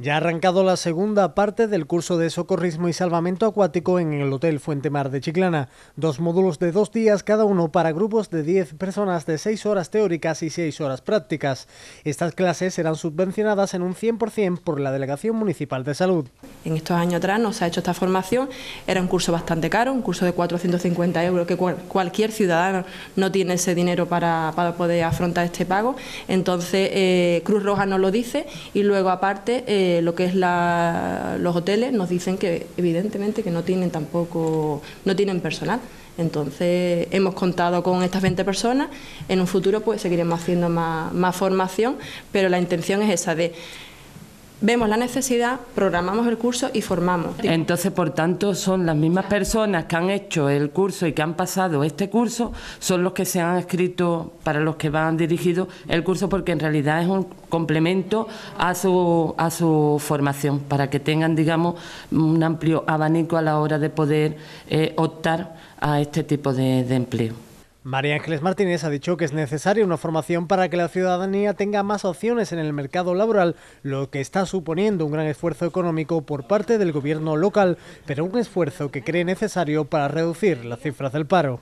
Ya ha arrancado la segunda parte del curso de socorrismo y salvamento acuático en el Hotel Fuente Mar de Chiclana. Dos módulos de dos días cada uno para grupos de 10 personas de 6 horas teóricas y 6 horas prácticas. Estas clases serán subvencionadas en un 100% por la Delegación Municipal de Salud. En estos años atrás nos ha hecho esta formación. Era un curso bastante caro, un curso de 450 euros que cualquier ciudadano no tiene ese dinero para, poder afrontar este pago. Entonces eh, Cruz Roja nos lo dice y luego aparte... Eh, lo que es los hoteles nos dicen que evidentemente que no tienen tampoco, no tienen personal. Entonces hemos contado con estas 20 personas, en un futuro pues seguiremos haciendo más formación, pero la intención es esa de vemos la necesidad, programamos el curso y formamos. Entonces, por tanto, son las mismas personas que han hecho el curso y que han pasado este curso, son los que se han escrito para los que van dirigido el curso, porque en realidad es un complemento a su, a su formación, para que tengan, digamos, un amplio abanico a la hora de poder eh, optar a este tipo de empleo. María Ángeles Martínez ha dicho que es necesaria una formación para que la ciudadanía tenga más opciones en el mercado laboral, lo que está suponiendo un gran esfuerzo económico por parte del gobierno local, pero un esfuerzo que cree necesario para reducir las cifras del paro.